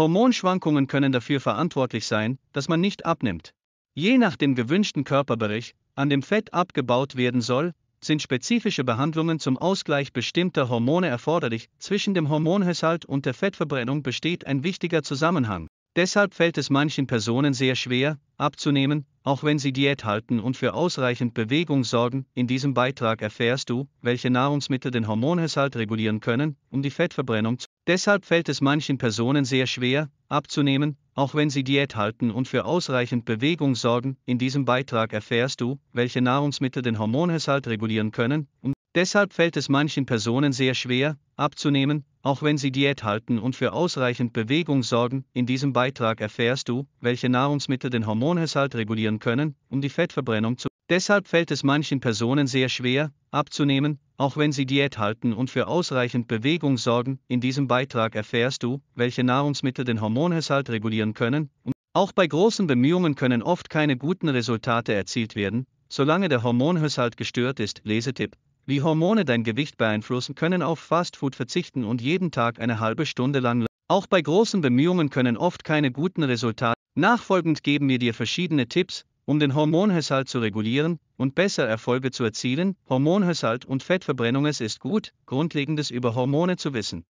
Hormonschwankungen können dafür verantwortlich sein, dass man nicht abnimmt. Je nach dem gewünschten Körperbereich, an dem Fett abgebaut werden soll, sind spezifische Behandlungen zum Ausgleich bestimmter Hormone erforderlich. Zwischen dem Hormonhaushalt und der Fettverbrennung besteht ein wichtiger Zusammenhang. Deshalb fällt es manchen Personen sehr schwer, abzunehmen, auch wenn sie Diät halten und für ausreichend Bewegung sorgen. In diesem Beitrag erfährst du, welche Nahrungsmittel den Hormonhaushalt regulieren können, um die Fettverbrennung zu. Deshalb fällt es manchen Personen sehr schwer, abzunehmen, auch wenn sie Diät halten und für ausreichend Bewegung sorgen. In diesem Beitrag erfährst du, welche Nahrungsmittel den Hormonhaushalt regulieren können, um Deshalb fällt es manchen Personen sehr schwer, abzunehmen, auch wenn sie Diät halten und für ausreichend Bewegung sorgen. In diesem Beitrag erfährst du, welche Nahrungsmittel den Hormonhaushalt regulieren können, um die Fettverbrennung zu. Deshalb fällt es manchen Personen sehr schwer, abzunehmen, auch wenn sie Diät halten und für ausreichend Bewegung sorgen. In diesem Beitrag erfährst du, welche Nahrungsmittel den Hormonhaushalt regulieren können. Um auch bei großen Bemühungen können oft keine guten Resultate erzielt werden, solange der Hormonhaushalt gestört ist. Lesetipp wie Hormone dein Gewicht beeinflussen können, auf Fastfood verzichten und jeden Tag eine halbe Stunde lang. Auch bei großen Bemühungen können oft keine guten Resultate. Nachfolgend geben wir dir verschiedene Tipps, um den Hormonhaushalt zu regulieren und besser Erfolge zu erzielen. Hormonhaushalt und Fettverbrennung. Es ist gut, Grundlegendes über Hormone zu wissen.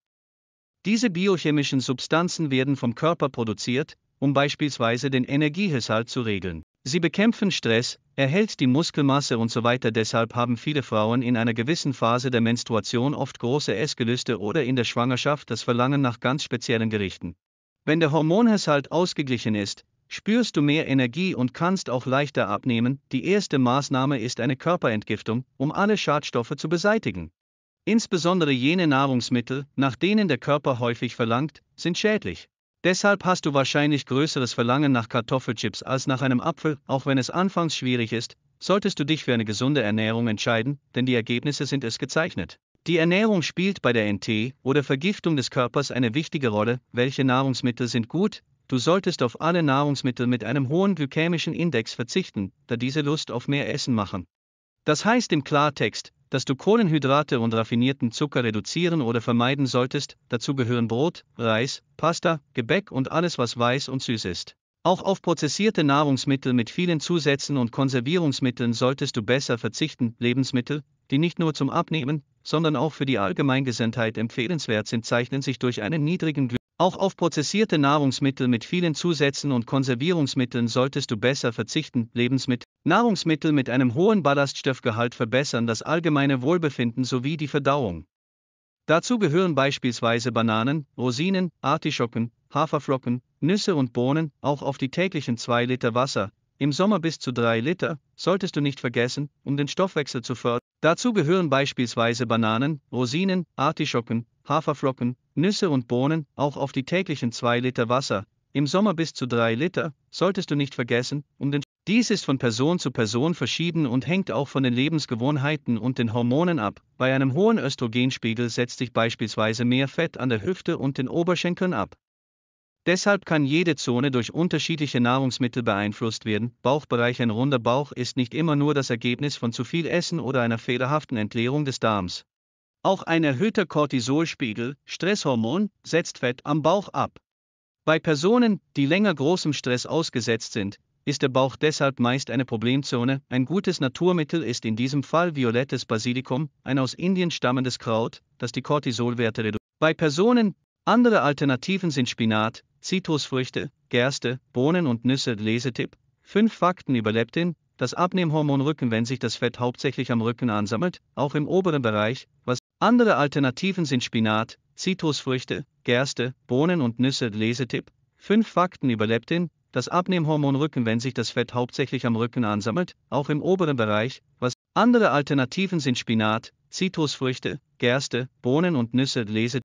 Diese biochemischen Substanzen werden vom Körper produziert, um beispielsweise den Energiehaushalt zu regeln. Sie bekämpfen Stress, erhält die Muskelmasse und so weiter. Deshalb haben viele Frauen in einer gewissen Phase der Menstruation oft große Essgelüste oder in der Schwangerschaft das Verlangen nach ganz speziellen Gerichten. Wenn der Hormonhaushalt ausgeglichen ist, spürst du mehr Energie und kannst auch leichter abnehmen. Die erste Maßnahme ist eine Körperentgiftung, um alle Schadstoffe zu beseitigen. Insbesondere jene Nahrungsmittel, nach denen der Körper häufig verlangt, sind schädlich. Deshalb hast du wahrscheinlich größeres Verlangen nach Kartoffelchips als nach einem Apfel, auch wenn es anfangs schwierig ist, solltest du dich für eine gesunde Ernährung entscheiden, denn die Ergebnisse sind es gezeichnet. Die Ernährung spielt bei der NT oder Vergiftung des Körpers eine wichtige Rolle, welche Nahrungsmittel sind gut, du solltest auf alle Nahrungsmittel mit einem hohen glykämischen Index verzichten, da diese Lust auf mehr Essen machen. Das heißt im Klartext, dass du Kohlenhydrate und raffinierten Zucker reduzieren oder vermeiden solltest, dazu gehören Brot, Reis, Pasta, Gebäck und alles, was weiß und süß ist. Auch auf prozessierte Nahrungsmittel mit vielen Zusätzen und Konservierungsmitteln solltest du besser verzichten. Lebensmittel, die nicht nur zum Abnehmen, sondern auch für die Allgemeingesundheit empfehlenswert sind, zeichnen sich durch einen niedrigen auch auf prozessierte Nahrungsmittel mit vielen Zusätzen und Konservierungsmitteln solltest du besser verzichten. Lebensmittel, Nahrungsmittel mit einem hohen Ballaststoffgehalt verbessern das allgemeine Wohlbefinden sowie die Verdauung. Dazu gehören beispielsweise Bananen, Rosinen, Artischocken, Haferflocken, Nüsse und Bohnen, auch auf die täglichen 2 Liter Wasser, im Sommer bis zu 3 Liter, solltest du nicht vergessen, um den Stoffwechsel zu fördern. Dazu gehören beispielsweise Bananen, Rosinen, Artischocken, Haferflocken, Nüsse und Bohnen, auch auf die täglichen 2 Liter Wasser, im Sommer bis zu 3 Liter, solltest du nicht vergessen, um den dies ist von Person zu Person verschieden und hängt auch von den Lebensgewohnheiten und den Hormonen ab. Bei einem hohen Östrogenspiegel setzt sich beispielsweise mehr Fett an der Hüfte und den Oberschenkeln ab. Deshalb kann jede Zone durch unterschiedliche Nahrungsmittel beeinflusst werden. Bauchbereich Ein runder Bauch ist nicht immer nur das Ergebnis von zu viel Essen oder einer fehlerhaften Entleerung des Darms. Auch ein erhöhter Cortisolspiegel, Stresshormon, setzt Fett am Bauch ab. Bei Personen, die länger großem Stress ausgesetzt sind, ist der Bauch deshalb meist eine Problemzone. Ein gutes Naturmittel ist in diesem Fall violettes Basilikum, ein aus Indien stammendes Kraut, das die Cortisolwerte reduziert. Bei Personen, andere Alternativen sind Spinat, Zitrusfrüchte, Gerste, Bohnen und Nüsse. Lesetipp: 5 Fakten über Leptin, das Abnehmhormon Rücken. Wenn sich das Fett hauptsächlich am Rücken ansammelt, auch im oberen Bereich, was andere Alternativen sind Spinat, Zitrusfrüchte, Gerste, Bohnen und Nüsse. Lesetipp: 5 Fakten über Leptin, das Abnehmhormon Rücken, wenn sich das Fett hauptsächlich am Rücken ansammelt, auch im oberen Bereich. Was andere Alternativen sind Spinat, Zitrusfrüchte, Gerste, Bohnen und Nüsse. Lese